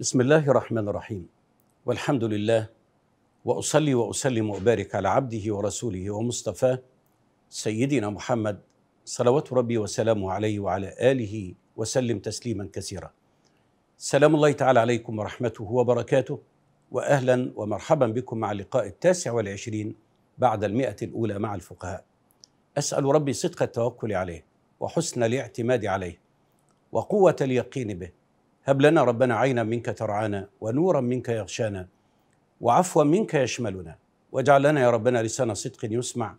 بسم الله الرحمن الرحيم والحمد لله واصلي واسلم وابارك على عبده ورسوله ومصطفاه سيدنا محمد صلوات ربي وسلامه عليه وعلى اله وسلم تسليما كثيرا. سلام الله تعالى عليكم ورحمته وبركاته واهلا ومرحبا بكم مع اللقاء التاسع والعشرين بعد المئة الأولى مع الفقهاء. أسأل ربي صدق التوكل عليه وحسن الاعتماد عليه وقوة اليقين به هب لنا ربنا عينا منك ترعانا ونورا منك يغشانا وعفوا منك يشملنا واجعل لنا يا ربنا لسان صدق يسمع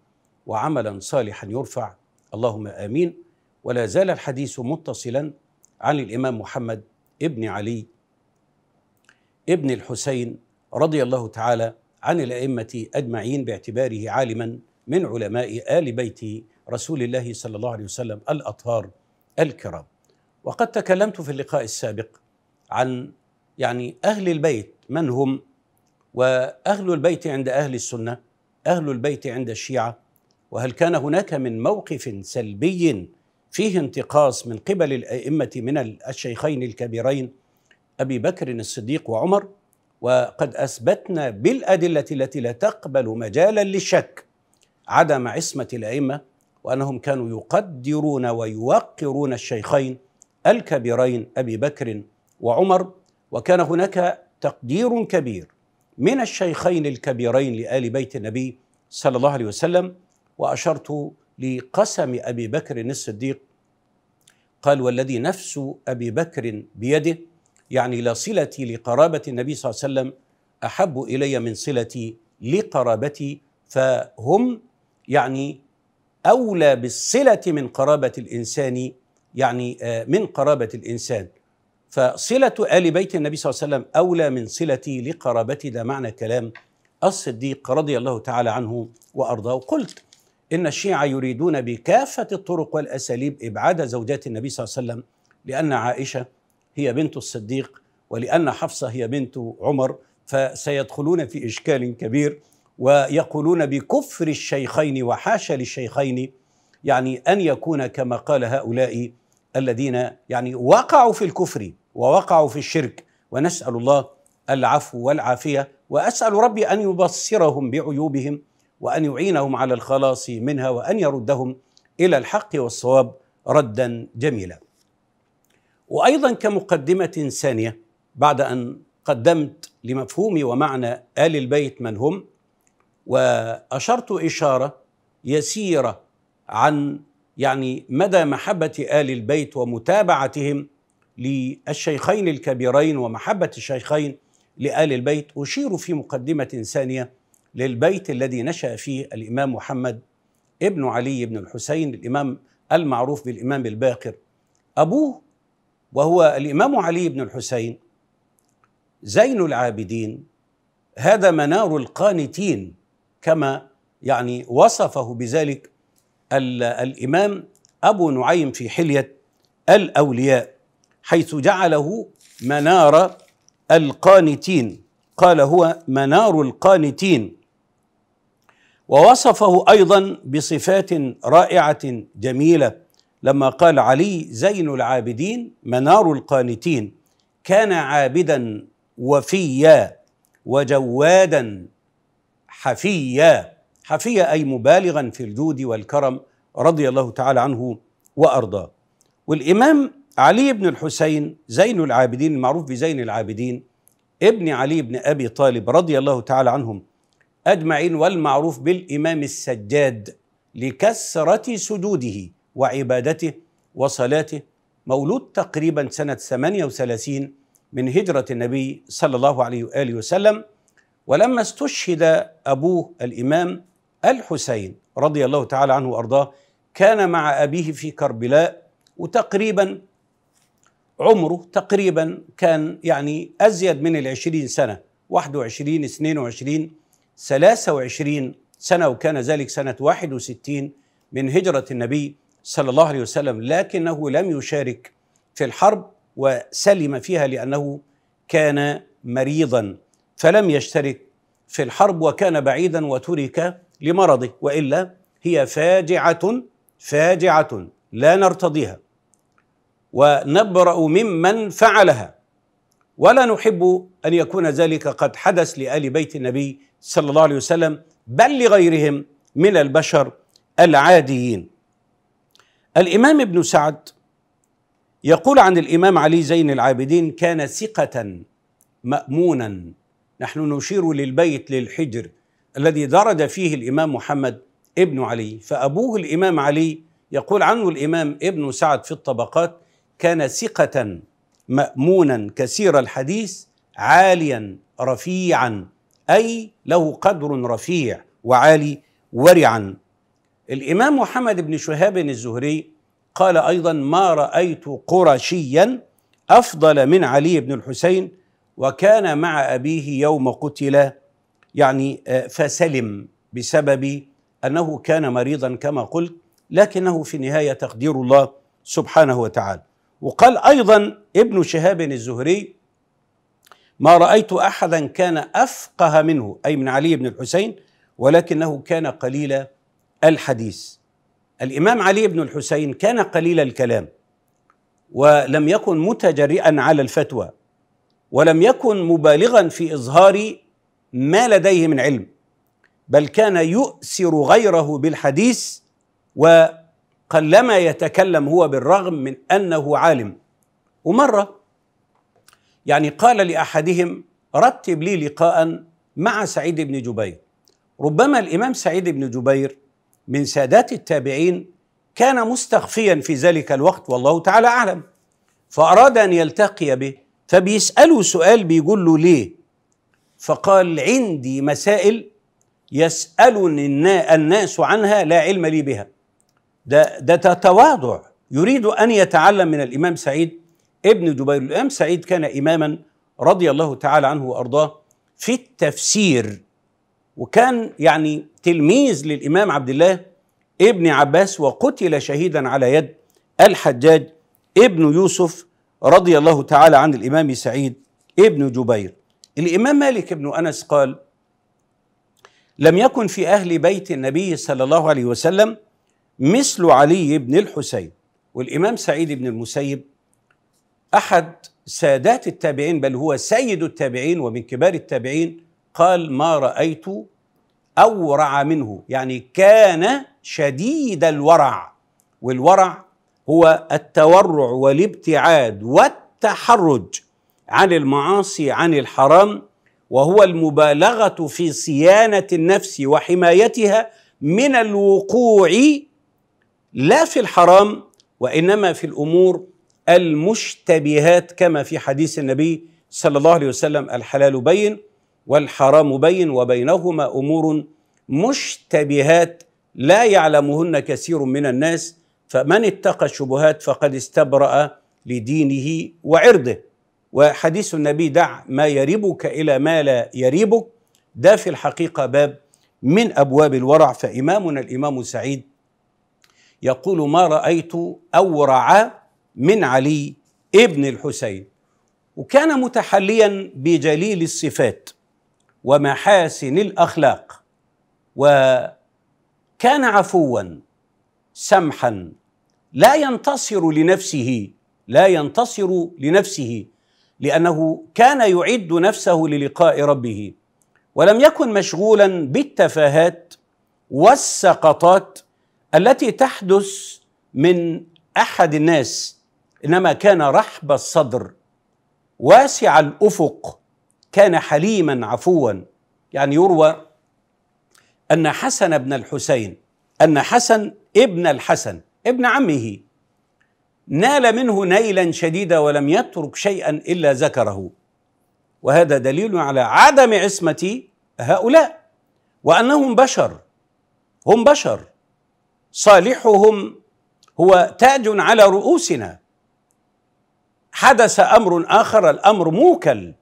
وعملا صالحا يرفع اللهم امين ولا زال الحديث متصلا عن الامام محمد ابن علي ابن الحسين رضي الله تعالى عن الائمه اجمعين باعتباره عالما من علماء ال بيت رسول الله صلى الله عليه وسلم الاطهار الكرام وقد تكلمت في اللقاء السابق عن يعني أهل البيت من هم وأهل البيت عند أهل السنة أهل البيت عند الشيعة وهل كان هناك من موقف سلبي فيه انتقاص من قبل الأئمة من الشيخين الكبيرين أبي بكر الصديق وعمر وقد أثبتنا بالأدلة التي لا تقبل مجالا للشك عدم عصمة الأئمة وأنهم كانوا يقدرون ويوقرون الشيخين الكبيرين أبي بكر وعمر وكان هناك تقدير كبير من الشيخين الكبيرين لآل بيت النبي صلى الله عليه وسلم وأشرت لقسم أبي بكر الصديق قال والذي نفس أبي بكر بيده يعني لا صلتي لقرابة النبي صلى الله عليه وسلم أحب إلي من صلتي لقرابتي فهم يعني أولى بالصلة من قرابة الإنسان يعني آه، من قرابة الإنسان فصلة آل بيت النبي صلى الله عليه وسلم أولى من صلتي لقرابتي ده معنى كلام الصديق رضي الله تعالى عنه وأرضاه قلت إن الشيعة يريدون بكافة الطرق والأساليب إبعاد زوجات النبي صلى الله عليه وسلم لأن عائشة هي بنت الصديق ولأن حفصة هي بنت عمر فسيدخلون في إشكال كبير ويقولون بكفر الشيخين وحاشا للشيخين يعني أن يكون كما قال هؤلاء الذين يعني وقعوا في الكفر ووقعوا في الشرك ونسال الله العفو والعافيه واسال ربي ان يبصرهم بعيوبهم وان يعينهم على الخلاص منها وان يردهم الى الحق والصواب ردا جميلا. وايضا كمقدمه ثانيه بعد ان قدمت لمفهوم ومعنى ال البيت من هم واشرت اشاره يسيره عن يعني مدى محبة آل البيت ومتابعتهم للشيخين الكبيرين ومحبة الشيخين لآل البيت أشير في مقدمة ثانية للبيت الذي نشأ فيه الإمام محمد ابن علي بن الحسين الإمام المعروف بالإمام الباقر أبوه وهو الإمام علي بن الحسين زين العابدين هذا منار القانتين كما يعني وصفه بذلك الإمام أبو نعيم في حلية الأولياء حيث جعله منار القانتين قال هو منار القانتين ووصفه أيضا بصفات رائعة جميلة لما قال علي زين العابدين منار القانتين كان عابدا وفيا وجوادا حفيا حفيا أي مبالغا في الجود والكرم رضي الله تعالى عنه وأرضاه والإمام علي بن الحسين زين العابدين المعروف بزين العابدين ابن علي بن أبي طالب رضي الله تعالى عنهم أجمعين والمعروف بالإمام السجاد لكثرة سجوده وعبادته وصلاته مولود تقريبا سنة 38 من هجرة النبي صلى الله عليه وآله وسلم ولما استشهد أبوه الإمام الحسين رضي الله تعالى عنه وارضاه كان مع ابيه في كربلاء وتقريبا عمره تقريبا كان يعني ازيد من العشرين سنه 21 22 23 سنه وكان ذلك سنه 61 من هجره النبي صلى الله عليه وسلم لكنه لم يشارك في الحرب وسلم فيها لانه كان مريضا فلم يشترك في الحرب وكان بعيدا وترك لمرضه والا هي فاجعه فاجعه لا نرتضيها ونبرأ ممن فعلها ولا نحب ان يكون ذلك قد حدث لآل بيت النبي صلى الله عليه وسلم بل لغيرهم من البشر العاديين. الامام ابن سعد يقول عن الامام علي زين العابدين كان ثقة مأمونا نحن نشير للبيت للحجر الذي درج فيه الإمام محمد ابن علي فأبوه الإمام علي يقول عنه الإمام ابن سعد في الطبقات كان ثقة مأمونا كثير الحديث عاليا رفيعا أي له قدر رفيع وعالي ورعا الإمام محمد بن شهاب الزهري قال أيضا ما رأيت قرشيا أفضل من علي بن الحسين وكان مع أبيه يوم قتل يعني آه، فسلم بسبب انه كان مريضا كما قلت لكنه في النهايه تقدير الله سبحانه وتعالى وقال ايضا ابن شهاب الزهري ما رايت احدا كان افقه منه اي من علي بن الحسين ولكنه كان قليل الحديث الامام علي بن الحسين كان قليل الكلام ولم يكن متجرئا على الفتوى ولم يكن مبالغا في اظهار ما لديه من علم بل كان يؤثر غيره بالحديث وقلما يتكلم هو بالرغم من انه عالم ومره يعني قال لاحدهم رتب لي لقاء مع سعيد بن جبير ربما الامام سعيد بن جبير من سادات التابعين كان مستخفيا في ذلك الوقت والله تعالى اعلم فاراد ان يلتقي به فبيساله سؤال بيقول له ليه فقال عندي مسائل يسألني الناس عنها لا علم لي بها ده ده تواضع يريد أن يتعلم من الإمام سعيد ابن جبير الإمام سعيد كان إماما رضي الله تعالى عنه وأرضاه في التفسير وكان يعني تلميذ للإمام عبد الله ابن عباس وقتل شهيدا على يد الحجاج ابن يوسف رضي الله تعالى عن الإمام سعيد ابن جبير الإمام مالك بن أنس قال لم يكن في أهل بيت النبي صلى الله عليه وسلم مثل علي بن الحسين والإمام سعيد بن المسيب أحد سادات التابعين بل هو سيد التابعين ومن كبار التابعين قال ما رأيت أورع منه يعني كان شديد الورع والورع هو التورع والابتعاد والتحرج عن المعاصي عن الحرام وهو المبالغه في صيانه النفس وحمايتها من الوقوع لا في الحرام وانما في الامور المشتبهات كما في حديث النبي صلى الله عليه وسلم الحلال بين والحرام بين وبينهما امور مشتبهات لا يعلمهن كثير من الناس فمن اتقى الشبهات فقد استبرأ لدينه وعرضه وحديث النبي دع ما يريبك إلى ما لا يريبك ده في الحقيقة باب من أبواب الورع فإمامنا الإمام سعيد يقول ما رأيت أورع من علي ابن الحسين وكان متحليا بجليل الصفات ومحاسن الأخلاق وكان عفوا سمحا لا ينتصر لنفسه لا ينتصر لنفسه لأنه كان يعد نفسه للقاء ربه ولم يكن مشغولا بالتفاهات والسقطات التي تحدث من أحد الناس إنما كان رحب الصدر واسع الأفق كان حليما عفوا يعني يروى أن حسن بن الحسين أن حسن ابن الحسن ابن عمه نال منه نيلا شديدا ولم يترك شيئا الا ذكره وهذا دليل على عدم عصمه هؤلاء وانهم بشر هم بشر صالحهم هو تاج على رؤوسنا حدث امر اخر الامر موكل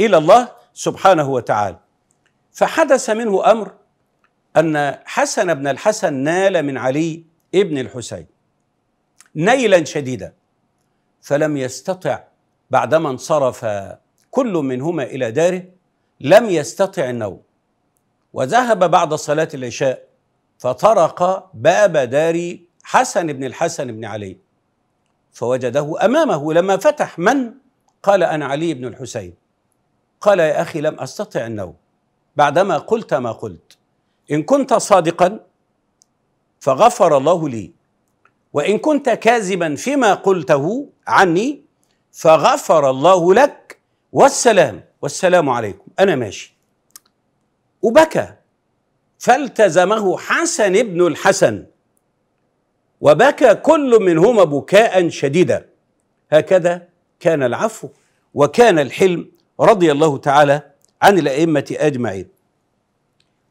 الى الله سبحانه وتعالى فحدث منه امر ان حسن بن الحسن نال من علي ابن الحسين نيلا شديدا فلم يستطع بعدما انصرف كل منهما الى داره لم يستطع النوم وذهب بعد صلاه العشاء فطرق باب دار حسن بن الحسن بن علي فوجده امامه لما فتح من قال انا علي بن الحسين قال يا اخي لم استطع النوم بعدما قلت ما قلت ان كنت صادقا فغفر الله لي وإن كنت كاذبا فيما قلته عني فغفر الله لك والسلام والسلام عليكم أنا ماشي وبكى فالتزمه حسن بن الحسن وبكى كل منهما بكاء شديدا هكذا كان العفو وكان الحلم رضي الله تعالى عن الأئمة أجمعين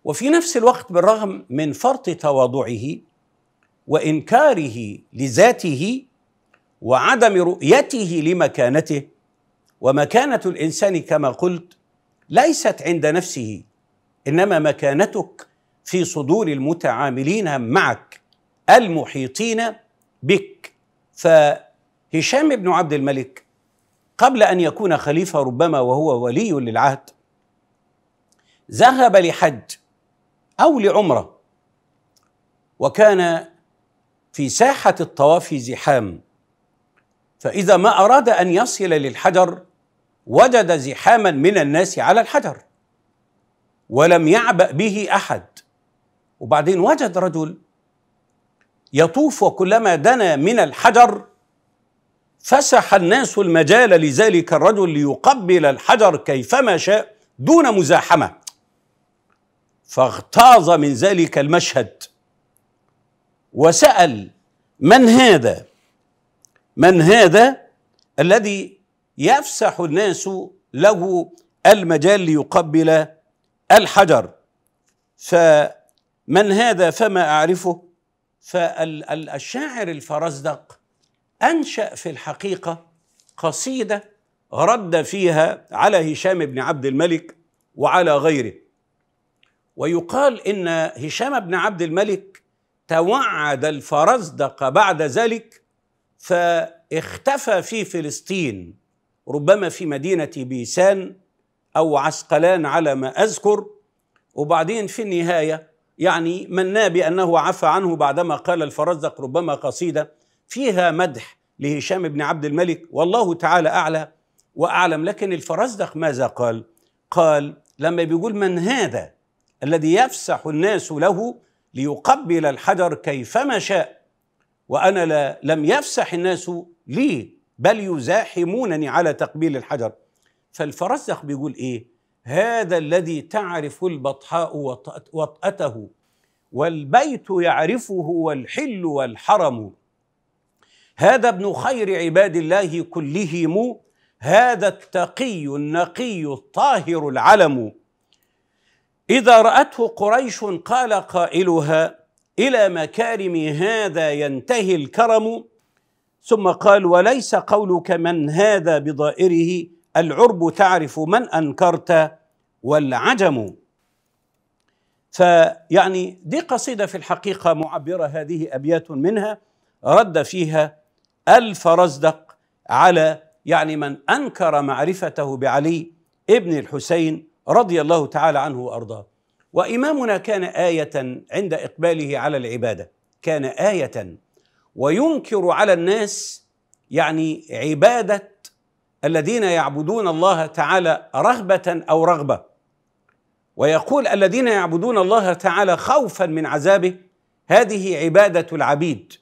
وفي نفس الوقت بالرغم من فرط تواضعه وانكاره لذاته وعدم رؤيته لمكانته ومكانه الانسان كما قلت ليست عند نفسه انما مكانتك في صدور المتعاملين معك المحيطين بك فهشام بن عبد الملك قبل ان يكون خليفه ربما وهو ولي للعهد ذهب لحج او لعمره وكان في ساحة الطواف زحام فإذا ما أراد أن يصل للحجر وجد زحاما من الناس على الحجر ولم يعبأ به أحد وبعدين وجد رجل يطوف وكلما دنا من الحجر فسح الناس المجال لذلك الرجل ليقبل الحجر كيفما شاء دون مزاحمه فاغتاظ من ذلك المشهد وسأل من هذا من هذا الذي يفسح الناس له المجال ليقبل الحجر فمن هذا فما أعرفه فالشاعر الفرزدق أنشأ في الحقيقة قصيدة رد فيها على هشام بن عبد الملك وعلى غيره ويقال إن هشام بن عبد الملك توعد الفرزدق بعد ذلك فاختفى في فلسطين ربما في مدينة بيسان أو عسقلان على ما أذكر وبعدين في النهاية يعني منا بأنه عفى عنه بعدما قال الفرزدق ربما قصيدة فيها مدح لهشام بن عبد الملك والله تعالى أعلى وأعلم لكن الفرزدق ماذا قال؟ قال لما بيقول من هذا الذي يفسح الناس له ليقبل الحجر كيفما شاء وأنا لا لم يفسح الناس لي بل يزاحمونني على تقبيل الحجر فالفرزدق بيقول إيه هذا الذي تعرف البطحاء وطأته والبيت يعرفه والحل والحرم هذا ابن خير عباد الله كلهم هذا التقي النقي الطاهر العلم إذا رأته قريش قال قائلها إلى مكارم هذا ينتهي الكرم ثم قال وليس قولك من هذا بضائره العرب تعرف من أنكرت والعجم فيعني دي قصيدة في الحقيقة معبرة هذه أبيات منها رد فيها الفرزدق على يعني من أنكر معرفته بعلي ابن الحسين رضي الله تعالى عنه وارضاه وامامنا كان ايه عند اقباله على العباده كان ايه وينكر على الناس يعني عباده الذين يعبدون الله تعالى رغبه او رغبه ويقول الذين يعبدون الله تعالى خوفا من عذابه هذه عباده العبيد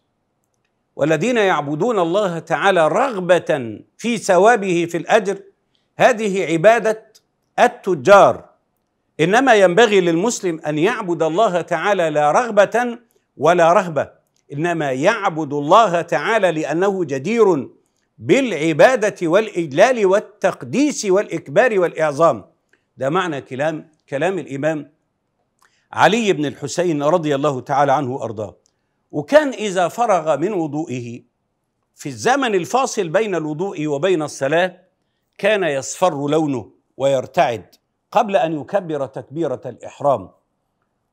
والذين يعبدون الله تعالى رغبه في ثوابه في الاجر هذه عباده التجار انما ينبغي للمسلم ان يعبد الله تعالى لا رغبه ولا رهبه انما يعبد الله تعالى لانه جدير بالعباده والاجلال والتقديس والاكبار والاعظام ده معنى كلام كلام الامام علي بن الحسين رضي الله تعالى عنه وارضاه وكان اذا فرغ من وضوئه في الزمن الفاصل بين الوضوء وبين الصلاه كان يصفر لونه ويرتعد قبل ان يكبر تكبيره الاحرام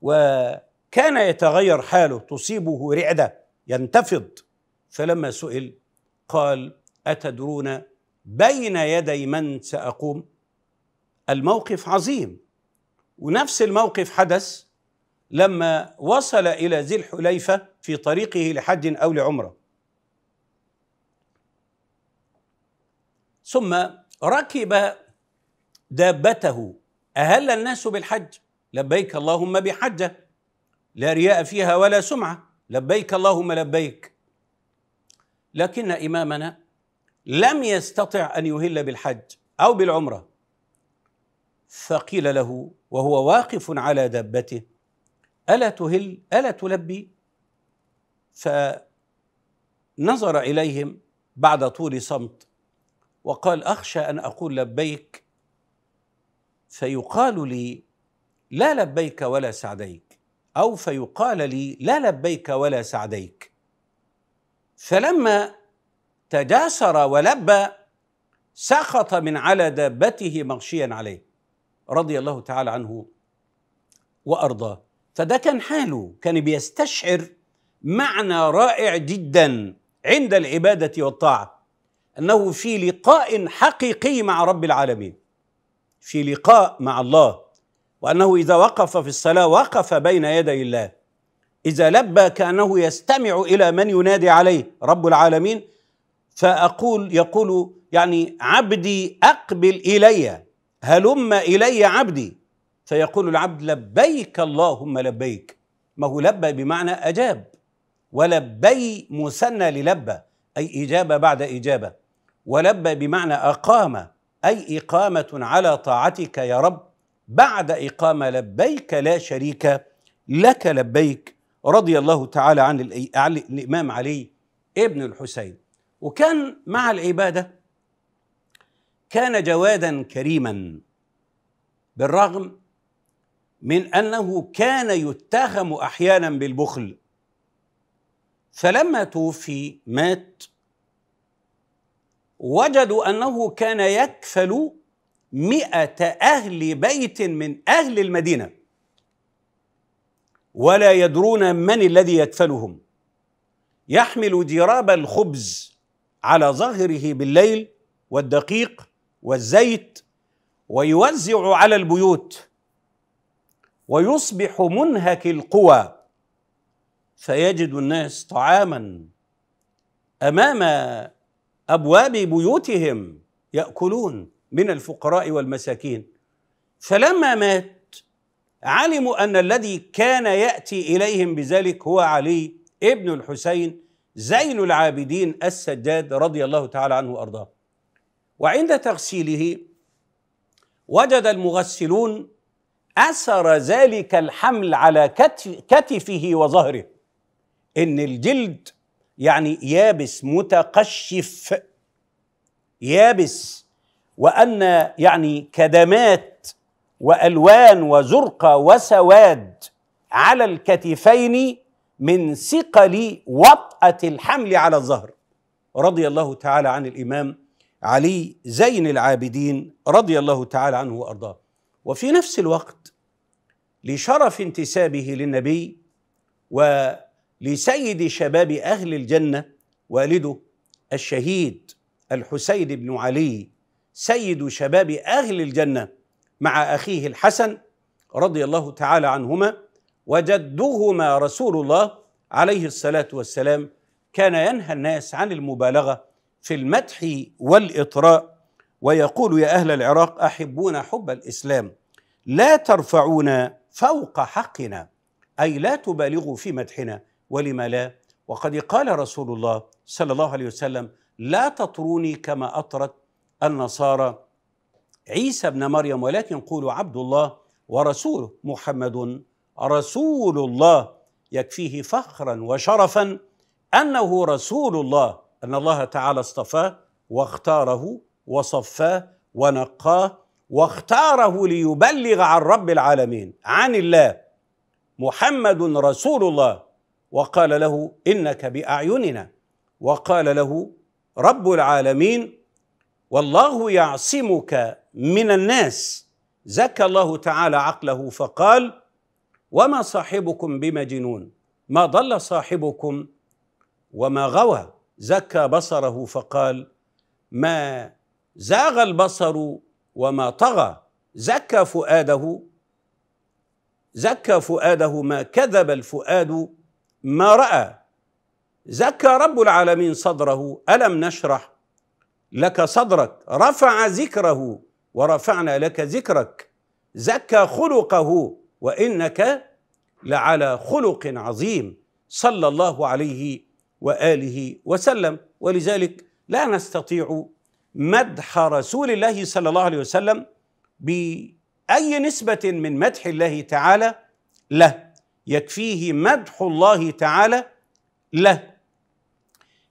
وكان يتغير حاله تصيبه رعده ينتفض فلما سئل قال اتدرون بين يدي من ساقوم الموقف عظيم ونفس الموقف حدث لما وصل الى ذي الحليفه في طريقه لحج او لعمره ثم ركب دابته أهل الناس بالحج لبيك اللهم بحجة لا رياء فيها ولا سمعة لبيك اللهم لبيك لكن إمامنا لم يستطع أن يهل بالحج أو بالعمرة فقيل له وهو واقف على دابته ألا تهل ألا تلبي فنظر إليهم بعد طول صمت وقال أخشى أن أقول لبيك فيقال لي لا لبيك ولا سعديك او فيقال لي لا لبيك ولا سعديك فلما تجاسر ولبى سخط من على دابته مغشيا عليه رضي الله تعالى عنه وارضاه فده كان حاله كان بيستشعر معنى رائع جدا عند العباده والطاعه انه في لقاء حقيقي مع رب العالمين في لقاء مع الله وانه اذا وقف في الصلاه وقف بين يدي الله اذا لبى كانه يستمع الى من ينادي عليه رب العالمين فاقول يقول يعني عبدي اقبل الي هلم الي عبدي فيقول العبد لبيك اللهم لبيك ما هو لبى بمعنى اجاب ولبي مثنى للبى اي اجابه بعد اجابه ولبى بمعنى اقام اي اقامه على طاعتك يا رب بعد اقامه لبيك لا شريك لك لبيك رضي الله تعالى عن الامام علي ابن الحسين وكان مع العباده كان جوادا كريما بالرغم من انه كان يتهم احيانا بالبخل فلما توفي مات وجدوا أنه كان يكفل مئة أهل بيت من أهل المدينة ولا يدرون من الذي يكفلهم يحمل جراب الخبز على ظهره بالليل والدقيق والزيت ويوزع على البيوت ويصبح منهك القوى فيجد الناس طعاما امام ابواب بيوتهم ياكلون من الفقراء والمساكين فلما مات علموا ان الذي كان ياتي اليهم بذلك هو علي ابن الحسين زين العابدين السجاد رضي الله تعالى عنه وارضاه وعند تغسيله وجد المغسلون اثر ذلك الحمل على كتفه وظهره ان الجلد يعني يابس متقشف يابس وان يعني كدمات والوان وزرقه وسواد على الكتفين من ثقل وطأة الحمل على الظهر رضي الله تعالى عن الإمام علي زين العابدين رضي الله تعالى عنه وأرضاه وفي نفس الوقت لشرف انتسابه للنبي و لسيد شباب أهل الجنة والده الشهيد الحسين بن علي سيد شباب أهل الجنة مع أخيه الحسن رضي الله تعالى عنهما وجدهما رسول الله عليه الصلاة والسلام كان ينهى الناس عن المبالغة في المدح والإطراء ويقول يا أهل العراق أحبون حب الإسلام لا ترفعونا فوق حقنا أي لا تبالغوا في مدحنا ولم لا وقد قال رسول الله صلى الله عليه وسلم لا تطروني كما أطرت النصارى عيسى ابن مريم ولكن قولوا عبد الله ورسوله محمد رسول الله يكفيه فخرا وشرفا انه رسول الله ان الله تعالى اصطفاه واختاره وصفاه ونقاه واختاره ليبلغ عن رب العالمين عن الله محمد رسول الله وقال له انك باعيننا وقال له رب العالمين والله يعصمك من الناس زكى الله تعالى عقله فقال وما صاحبكم بمجنون ما ضل صاحبكم وما غوى زكى بصره فقال ما زاغ البصر وما طغى زكى فؤاده زكى فؤاده ما كذب الفؤاد ما راى زكى رب العالمين صدره الم نشرح لك صدرك رفع ذكره ورفعنا لك ذكرك زكى خلقه وانك لعلى خلق عظيم صلى الله عليه واله وسلم ولذلك لا نستطيع مدح رسول الله صلى الله عليه وسلم باي نسبه من مدح الله تعالى له يكفيه مدح الله تعالى له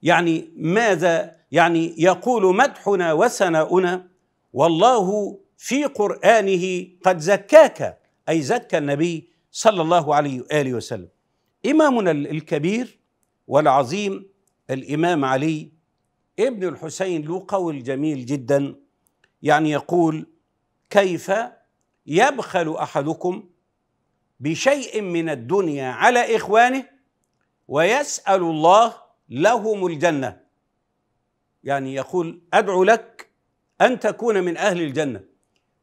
يعني ماذا يعني يقول مدحنا وثناؤنا والله في قرانه قد زكاك اي زكى النبي صلى الله عليه واله وسلم امامنا الكبير والعظيم الامام علي ابن الحسين له قول جميل جدا يعني يقول كيف يبخل احدكم بشيء من الدنيا على إخوانه ويسأل الله لهم الجنة يعني يقول أدعو لك أن تكون من أهل الجنة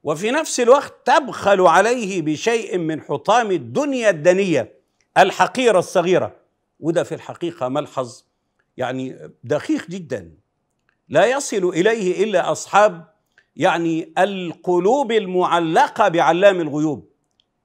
وفي نفس الوقت تبخل عليه بشيء من حطام الدنيا الدنية الحقيرة الصغيرة وده في الحقيقة ملحظ يعني دقيق جدا لا يصل إليه إلا أصحاب يعني القلوب المعلقة بعلام الغيوب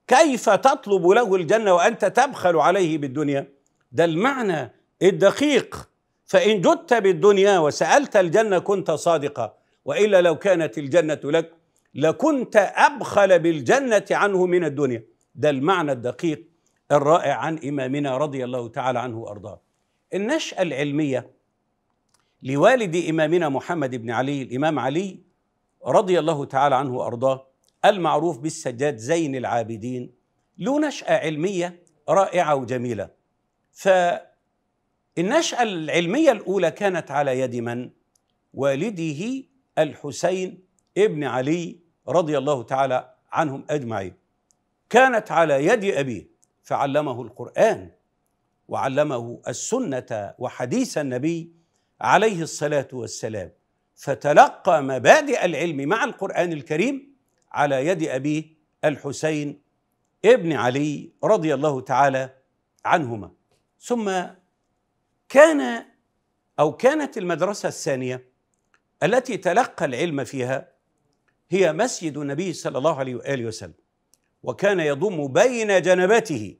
كيف تطلب له الجنه وانت تبخل عليه بالدنيا ده المعنى الدقيق فان جدت بالدنيا وسالت الجنه كنت صادقا والا لو كانت الجنه لك لكنت ابخل بالجنه عنه من الدنيا ده المعنى الدقيق الرائع عن امامنا رضي الله تعالى عنه وارضاه النشاه العلميه لوالد امامنا محمد بن علي الامام علي رضي الله تعالى عنه وارضاه المعروف بالسجاد زين العابدين له نشأة علمية رائعة وجميلة فالنشأة العلمية الأولى كانت على يد من؟ والده الحسين ابن علي رضي الله تعالى عنهم أجمعين كانت على يد أبيه فعلمه القرآن وعلمه السنة وحديث النبي عليه الصلاة والسلام فتلقى مبادئ العلم مع القرآن الكريم على يد أبيه الحسين ابن علي رضي الله تعالى عنهما ثم كان أو كانت المدرسة الثانية التي تلقى العلم فيها هي مسجد النبي صلى الله عليه وآله وسلم وكان يضم بين جنباته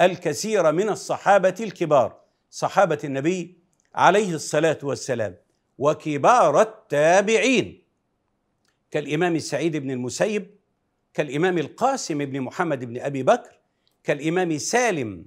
الكثير من الصحابة الكبار صحابة النبي عليه الصلاة والسلام وكبار التابعين كالإمام سعيد بن المسيب كالإمام القاسم بن محمد بن أبي بكر كالإمام سالم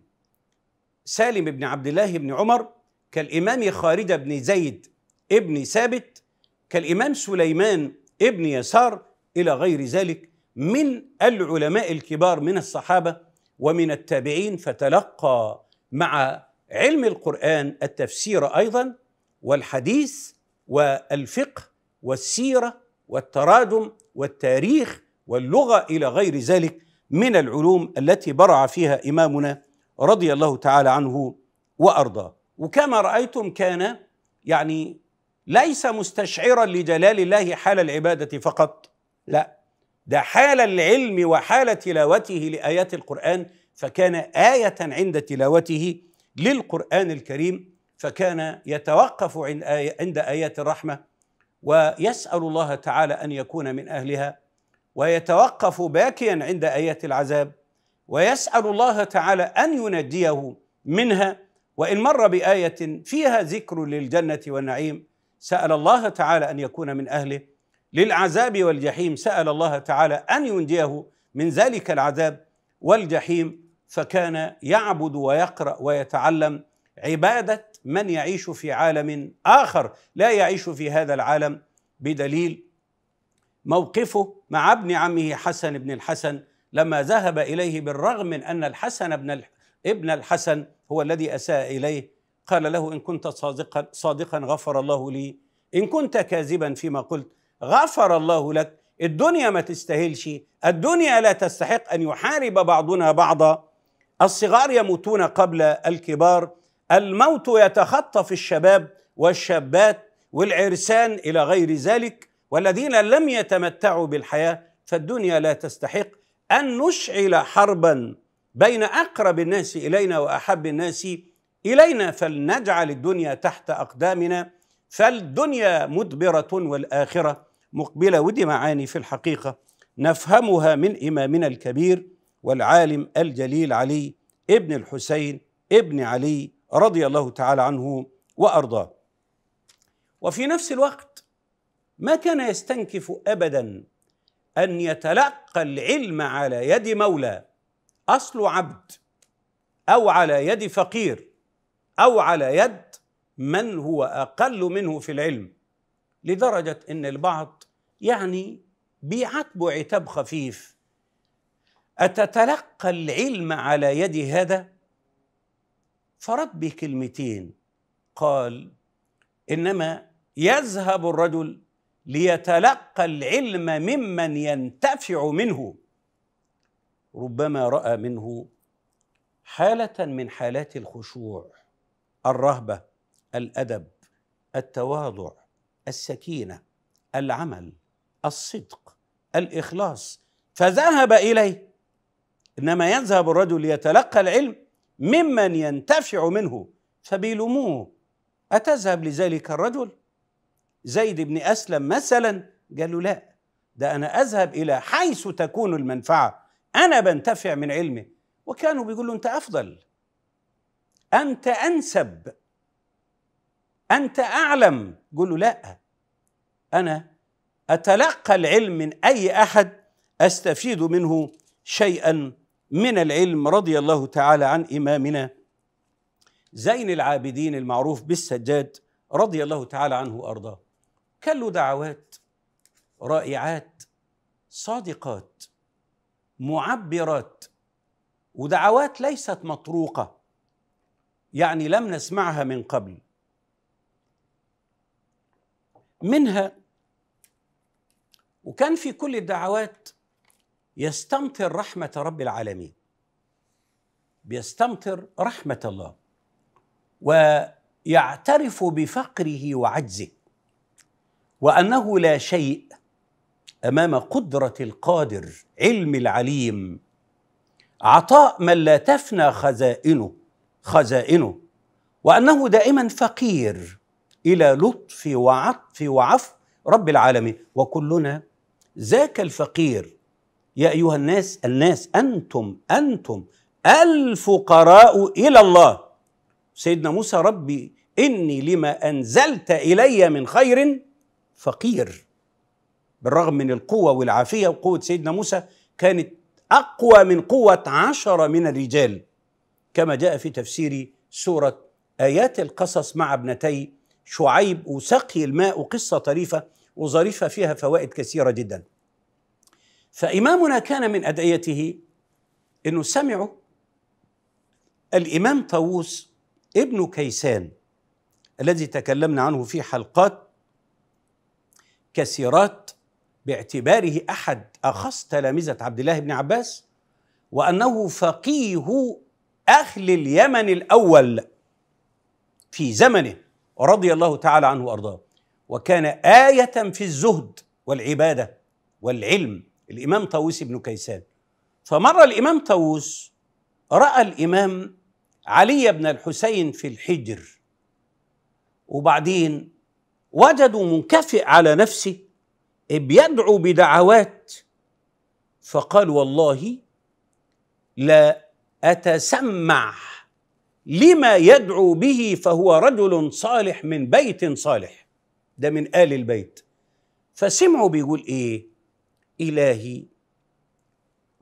سالم بن عبد الله بن عمر كالإمام خارجة بن زيد ابن ثابت كالإمام سليمان ابن يسار إلى غير ذلك من العلماء الكبار من الصحابة ومن التابعين فتلقى مع علم القرآن التفسير أيضا والحديث والفقه والسيرة والتراجم والتاريخ واللغه الى غير ذلك من العلوم التي برع فيها امامنا رضي الله تعالى عنه وارضاه وكما رايتم كان يعني ليس مستشعرا لجلال الله حال العباده فقط لا ده حال العلم وحال تلاوته لايات القران فكان ايه عند تلاوته للقران الكريم فكان يتوقف عند ايات الرحمه ويسال الله تعالى ان يكون من اهلها ويتوقف باكيا عند ايات العذاب ويسال الله تعالى ان ينجيه منها وان مر بايه فيها ذكر للجنه والنعيم سال الله تعالى ان يكون من اهله للعذاب والجحيم سال الله تعالى ان ينجيه من ذلك العذاب والجحيم فكان يعبد ويقرا ويتعلم عباده من يعيش في عالم اخر لا يعيش في هذا العالم بدليل موقفه مع ابن عمه حسن بن الحسن لما ذهب اليه بالرغم من ان الحسن بن ابن الحسن هو الذي اساء اليه قال له ان كنت صادقا صادقا غفر الله لي ان كنت كاذبا فيما قلت غفر الله لك الدنيا ما تستاهلش الدنيا لا تستحق ان يحارب بعضنا بعضا الصغار يموتون قبل الكبار الموت يتخطف الشباب والشابات والعرسان الى غير ذلك والذين لم يتمتعوا بالحياه فالدنيا لا تستحق ان نشعل حربا بين اقرب الناس الينا واحب الناس الينا فلنجعل الدنيا تحت اقدامنا فالدنيا مدبره والاخره مقبله ودي معاني في الحقيقه نفهمها من امامنا الكبير والعالم الجليل علي ابن الحسين ابن علي رضي الله تعالى عنه وارضاه وفي نفس الوقت ما كان يستنكف ابدا ان يتلقى العلم على يد مولى اصل عبد او على يد فقير او على يد من هو اقل منه في العلم لدرجه ان البعض يعني بيعاتبه عتاب خفيف اتتلقى العلم على يد هذا فرد بكلمتين قال انما يذهب الرجل ليتلقى العلم ممن ينتفع منه ربما راى منه حاله من حالات الخشوع الرهبه الادب التواضع السكينه العمل الصدق الاخلاص فذهب اليه انما يذهب الرجل ليتلقى العلم ممن ينتفع منه فبيلوموه أتذهب لذلك الرجل؟ زيد بن أسلم مثلا قال له لا ده أنا أذهب إلى حيث تكون المنفعة أنا بنتفع من علمه وكانوا بيقولوا أنت أفضل أنت أنسب أنت أعلم قل لا أنا أتلقى العلم من أي أحد أستفيد منه شيئا من العلم رضي الله تعالى عن إمامنا زين العابدين المعروف بالسجاد رضي الله تعالى عنه وأرضاه كان له دعوات رائعات صادقات معبرات ودعوات ليست مطروقة يعني لم نسمعها من قبل منها وكان في كل الدعوات يستمطر رحمة رب العالمين بيستمطر رحمة الله ويعترف بفقره وعجزه وأنه لا شيء أمام قدرة القادر علم العليم عطاء من لا تفنى خزائنه خزائنه وأنه دائما فقير إلى لطف وعطف وعفو رب العالمين وكلنا ذاك الفقير يا أيها الناس الناس أنتم أنتم الفقراء إلى الله سيدنا موسى ربي إني لما أنزلت إلي من خير فقير بالرغم من القوة والعافية وقوة سيدنا موسى كانت أقوى من قوة عشرة من الرجال كما جاء في تفسير سورة آيات القصص مع ابنتي شعيب وسقي الماء قصة طريفة وظريفة فيها فوائد كثيرة جداً فإمامنا كان من أدعيته أنه سمعوا الإمام طاووس ابن كيسان الذي تكلمنا عنه في حلقات كثيرات باعتباره أحد أخص تلامذة عبد الله بن عباس وأنه فقيه أهل اليمن الأول في زمنه رضي الله تعالى عنه وأرضاه وكان آية في الزهد والعبادة والعلم الإمام طاووس بن كيسان فمر الإمام طاووس رأى الإمام علي بن الحسين في الحجر وبعدين وجدوا منكفئ على نفسه بيدعو بدعوات فقال والله لا أتسمع لما يدعو به فهو رجل صالح من بيت صالح ده من آل البيت فسمعوا بيقول إيه إلهي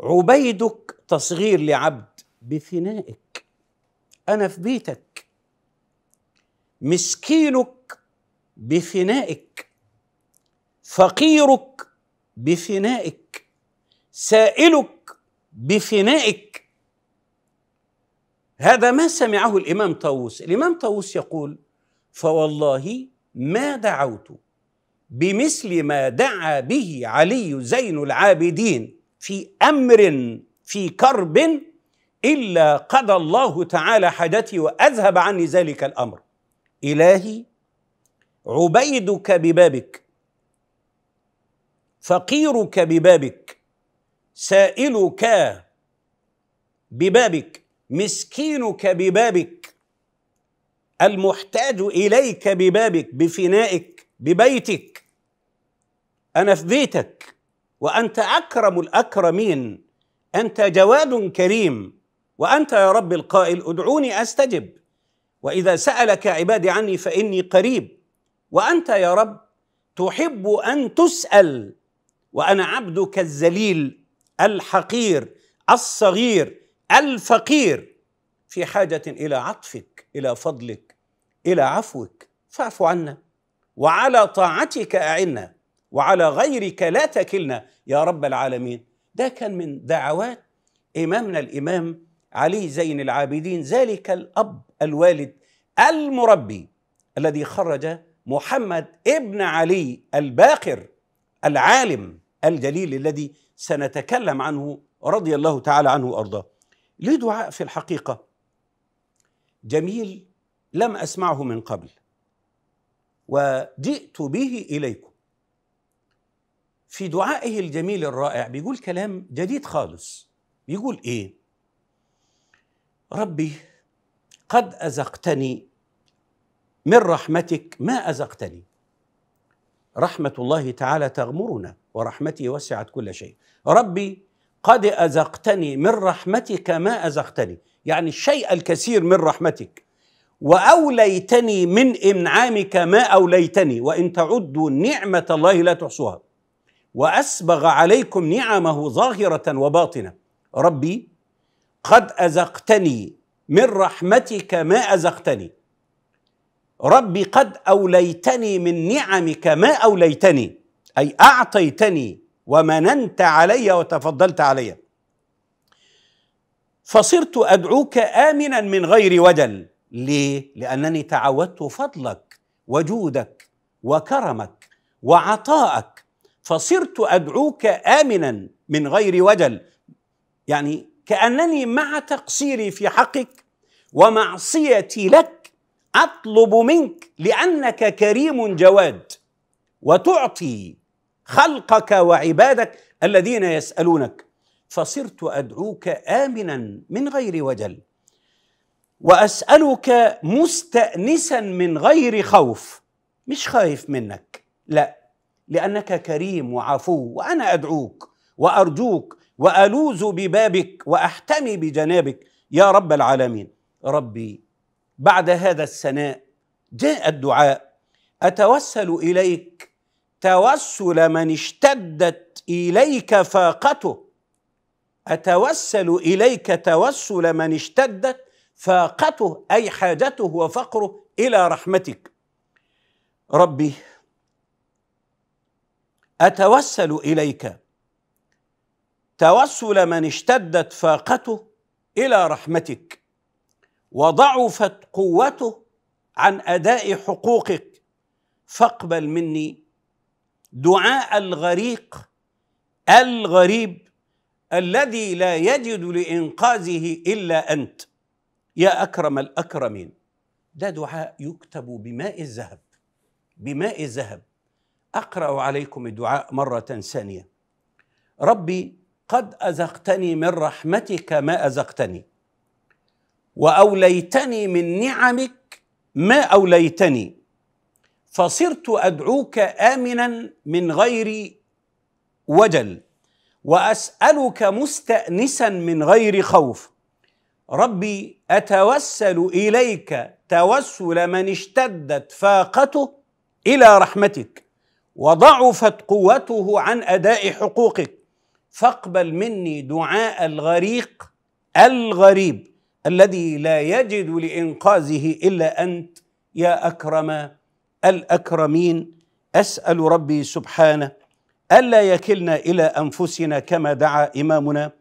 عبيدك تصغير لعبد بفنائك أنا في بيتك مسكينك بفنائك فقيرك بفنائك سائلك بفنائك هذا ما سمعه الإمام طاووس الإمام طاووس يقول فوالله ما دعوت بمثل ما دعا به علي زين العابدين في امر في كرب الا قضى الله تعالى حدثي واذهب عني ذلك الامر الهي عبيدك ببابك فقيرك ببابك سائلك ببابك مسكينك ببابك المحتاج اليك ببابك بفنائك ببيتك انا في بيتك وانت اكرم الاكرمين انت جواد كريم وانت يا رب القائل ادعوني استجب واذا سالك عبادي عني فاني قريب وانت يا رب تحب ان تسال وانا عبدك الذليل الحقير الصغير الفقير في حاجه الى عطفك الى فضلك الى عفوك فاعف عنا وعلى طاعتك أعنا وعلى غيرك لا تكلنا يا رب العالمين ده كان من دعوات إمامنا الإمام علي زين العابدين ذلك الأب الوالد المربي الذي خرج محمد ابن علي الباقر العالم الجليل الذي سنتكلم عنه رضي الله تعالى عنه وارضاه ليه دعاء في الحقيقه جميل لم اسمعه من قبل وجئت به اليكم في دعائه الجميل الرائع بيقول كلام جديد خالص بيقول ايه ربي قد اذقتني من رحمتك ما اذقتني رحمه الله تعالى تغمرنا ورحمتي وسعت كل شيء ربي قد اذقتني من رحمتك ما اذقتني يعني الشيء الكثير من رحمتك وأوليتني من إنعامك ما أوليتني وإن تعدوا نعمة الله لا تحصوها وأسبغ عليكم نعمه ظاهرة وباطنة ربي قد أزقتني من رحمتك ما أزقتني ربي قد أوليتني من نعمك ما أوليتني أي أعطيتني ومننت علي وتفضلت علي فصرت أدعوك آمنا من غير ودل ليه؟ لأنني تعودت فضلك وجودك وكرمك وعطائك فصرت أدعوك آمنا من غير وجل يعني كأنني مع تقصيري في حقك ومعصيتي لك أطلب منك لأنك كريم جواد وتعطي خلقك وعبادك الذين يسألونك فصرت أدعوك آمنا من غير وجل واسالك مستانسا من غير خوف مش خايف منك لا لانك كريم وعفو وانا ادعوك وارجوك والوذ ببابك واحتمي بجنابك يا رب العالمين ربي بعد هذا الثناء جاء الدعاء اتوسل اليك توسل من اشتدت اليك فاقته اتوسل اليك توسل من اشتدت فاقته أي حاجته وفقره إلى رحمتك ربي أتوسل إليك توسل من اشتدت فاقته إلى رحمتك وضعفت قوته عن أداء حقوقك فاقبل مني دعاء الغريق الغريب الذي لا يجد لإنقاذه إلا أنت يا اكرم الاكرمين ده دعاء يكتب بماء الذهب بماء الذهب اقرا عليكم الدعاء مره ثانيه ربي قد اذقتني من رحمتك ما اذقتني واوليتني من نعمك ما اوليتني فصرت ادعوك امنا من غير وجل واسالك مستانسا من غير خوف ربي أتوسل إليك توسل من اشتدت فاقته إلى رحمتك وضعفت قوته عن أداء حقوقك فاقبل مني دعاء الغريق الغريب الذي لا يجد لإنقاذه إلا أنت يا أكرم الأكرمين أسأل ربي سبحانه ألا يكلنا إلى أنفسنا كما دعا إمامنا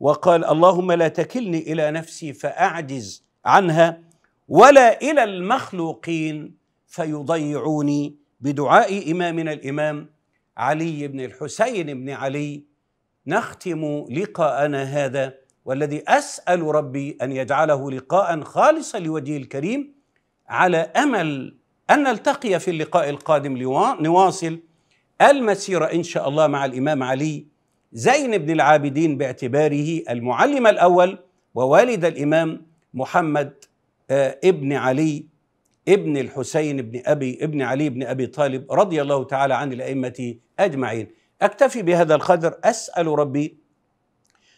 وقال اللهم لا تكلني الى نفسي فاعجز عنها ولا الى المخلوقين فيضيعوني بدعاء امامنا الامام علي بن الحسين بن علي نختم لقاءنا هذا والذي اسال ربي ان يجعله لقاء خالصا لوجهه الكريم على امل ان نلتقي في اللقاء القادم لنواصل المسيره ان شاء الله مع الامام علي زين بن العابدين باعتباره المعلم الاول ووالد الامام محمد آه، ابن علي ابن الحسين بن ابي ابن علي بن ابي طالب رضي الله تعالى عن الائمه اجمعين اكتفي بهذا القدر اسال ربي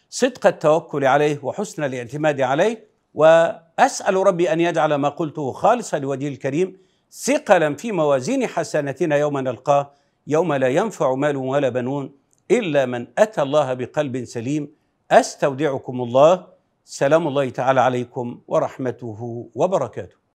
صدق التوكل عليه وحسن الاعتماد عليه واسال ربي ان يجعل ما قلته خالصا لوجهه الكريم ثقلا في موازين حسناتنا يوم نلقاه يوم لا ينفع مال ولا بنون إلا من أتى الله بقلب سليم أستودعكم الله سلام الله تعالى عليكم ورحمته وبركاته